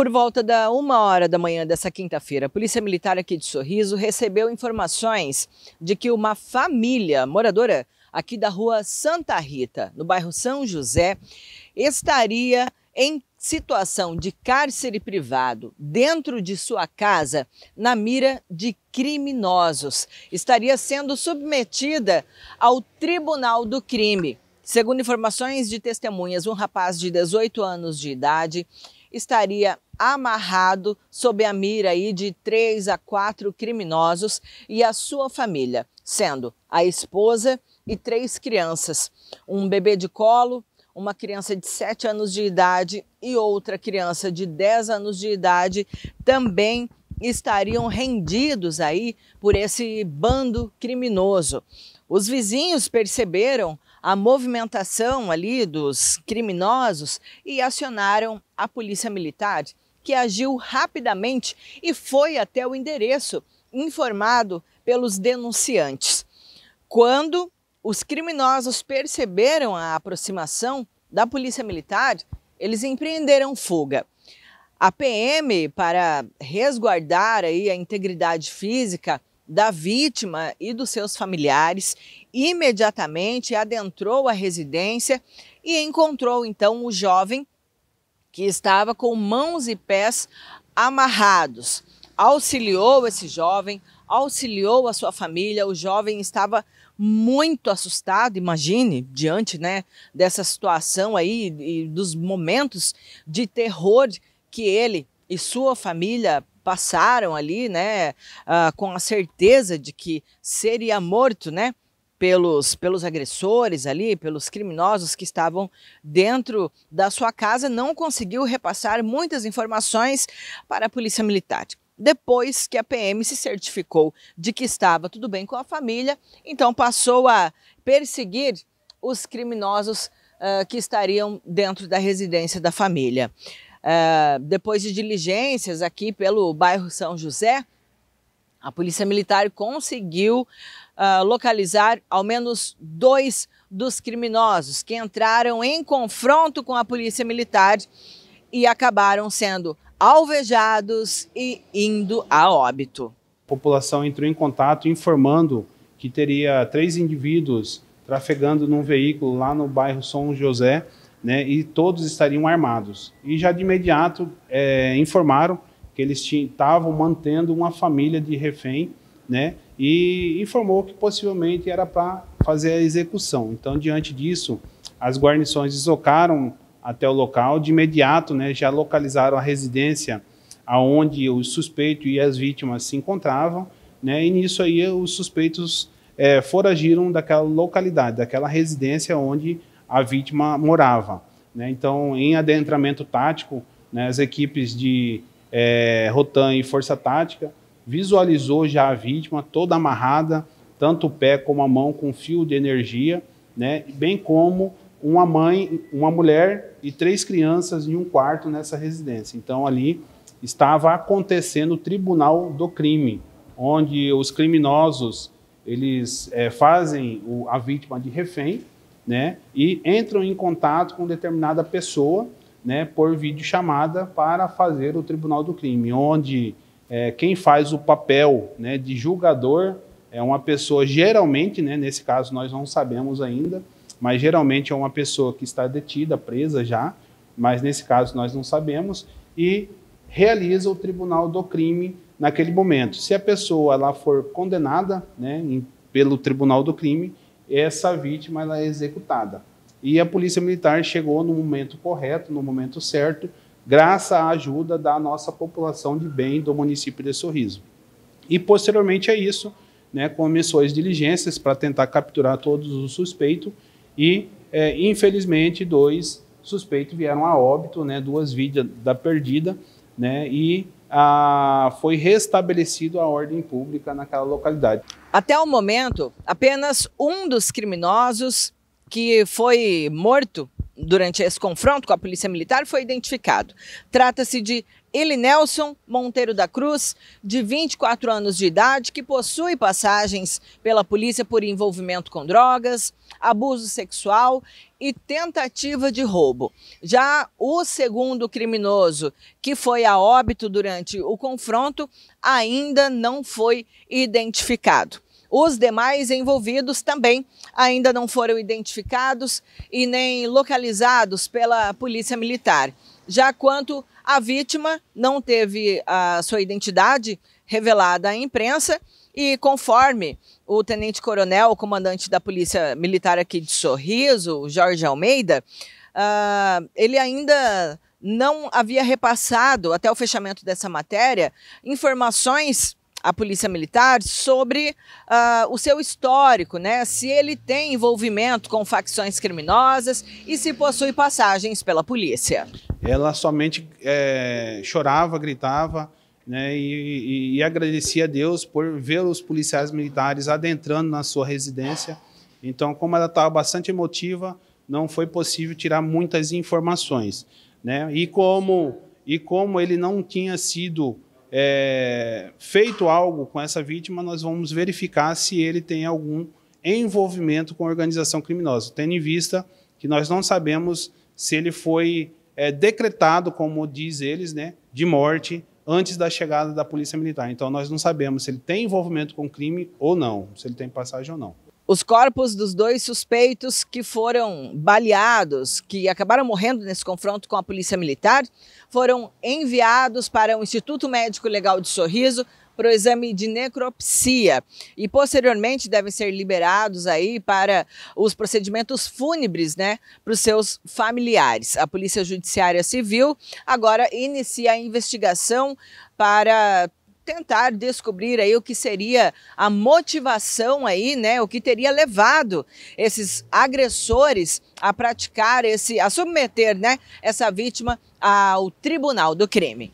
Por volta da uma hora da manhã dessa quinta-feira, a Polícia Militar aqui de Sorriso recebeu informações de que uma família moradora aqui da rua Santa Rita, no bairro São José, estaria em situação de cárcere privado dentro de sua casa na mira de criminosos. Estaria sendo submetida ao Tribunal do Crime. Segundo informações de testemunhas, um rapaz de 18 anos de idade estaria amarrado sob a mira aí de três a quatro criminosos e a sua família, sendo a esposa e três crianças, um bebê de colo, uma criança de 7 anos de idade e outra criança de 10 anos de idade também estariam rendidos aí por esse bando criminoso. Os vizinhos perceberam a movimentação ali dos criminosos e acionaram a polícia militar que agiu rapidamente e foi até o endereço informado pelos denunciantes. Quando os criminosos perceberam a aproximação da Polícia Militar, eles empreenderam fuga. A PM, para resguardar aí a integridade física da vítima e dos seus familiares, imediatamente adentrou a residência e encontrou então o jovem que estava com mãos e pés amarrados. Auxiliou esse jovem, auxiliou a sua família. O jovem estava muito assustado, imagine, diante né, dessa situação aí e dos momentos de terror que ele e sua família passaram ali, né, uh, com a certeza de que seria morto, né? pelos, pelos agressores ali, pelos criminosos que estavam dentro da sua casa, não conseguiu repassar muitas informações para a Polícia Militar. Depois que a PM se certificou de que estava tudo bem com a família, então passou a perseguir os criminosos uh, que estariam dentro da residência da família. Uh, depois de diligências aqui pelo bairro São José, a Polícia Militar conseguiu ah, localizar ao menos dois dos criminosos que entraram em confronto com a polícia militar e acabaram sendo alvejados e indo a óbito. A população entrou em contato informando que teria três indivíduos trafegando num veículo lá no bairro São José, né, e todos estariam armados. E já de imediato é, informaram que eles estavam mantendo uma família de refém, né, e informou que possivelmente era para fazer a execução. Então, diante disso, as guarnições deslocaram até o local de imediato, né, já localizaram a residência aonde o suspeito e as vítimas se encontravam, né, e nisso aí os suspeitos é, foragiram daquela localidade, daquela residência onde a vítima morava. Né? Então, em adentramento tático, né, as equipes de é, Rotan e Força Tática visualizou já a vítima toda amarrada, tanto o pé como a mão com fio de energia, né? Bem como uma mãe, uma mulher e três crianças em um quarto nessa residência. Então ali estava acontecendo o tribunal do crime, onde os criminosos eles é, fazem o, a vítima de refém, né? E entram em contato com determinada pessoa, né? Por chamada para fazer o tribunal do crime, onde é, quem faz o papel né, de julgador é uma pessoa, geralmente, né, nesse caso nós não sabemos ainda, mas geralmente é uma pessoa que está detida, presa já, mas nesse caso nós não sabemos, e realiza o tribunal do crime naquele momento. Se a pessoa ela for condenada né, em, pelo tribunal do crime, essa vítima ela é executada. E a polícia militar chegou no momento correto, no momento certo, graças à ajuda da nossa população de bem do município de Sorriso. E posteriormente a isso, né, começou as diligências para tentar capturar todos os suspeitos e, é, infelizmente, dois suspeitos vieram a óbito, né, duas vidas da perdida, né, e a, foi restabelecido a ordem pública naquela localidade. Até o momento, apenas um dos criminosos que foi morto durante esse confronto com a Polícia Militar foi identificado. Trata-se de ele Nelson Monteiro da Cruz, de 24 anos de idade, que possui passagens pela polícia por envolvimento com drogas, abuso sexual e tentativa de roubo. Já o segundo criminoso, que foi a óbito durante o confronto, ainda não foi identificado. Os demais envolvidos também ainda não foram identificados e nem localizados pela Polícia Militar. Já quanto à vítima, não teve a sua identidade revelada à imprensa e conforme o tenente-coronel, comandante da Polícia Militar aqui de Sorriso, Jorge Almeida, uh, ele ainda não havia repassado, até o fechamento dessa matéria, informações a Polícia Militar sobre uh, o seu histórico, né? Se ele tem envolvimento com facções criminosas e se possui passagens pela polícia. Ela somente é, chorava, gritava. Né, e, e, e agradecia a Deus por ver os policiais militares adentrando na sua residência. Então, como ela estava bastante emotiva, não foi possível tirar muitas informações. Né? E, como, e como ele não tinha sido é, feito algo com essa vítima, nós vamos verificar se ele tem algum envolvimento com organização criminosa, tendo em vista que nós não sabemos se ele foi é, decretado, como diz eles, né, de morte antes da chegada da polícia militar. Então nós não sabemos se ele tem envolvimento com crime ou não, se ele tem passagem ou não. Os corpos dos dois suspeitos que foram baleados, que acabaram morrendo nesse confronto com a Polícia Militar, foram enviados para o Instituto Médico Legal de Sorriso para o exame de necropsia e posteriormente devem ser liberados aí para os procedimentos fúnebres, né, para os seus familiares. A Polícia Judiciária Civil agora inicia a investigação para tentar descobrir aí o que seria a motivação aí, né, o que teria levado esses agressores a praticar esse, a submeter, né, essa vítima ao tribunal do crime.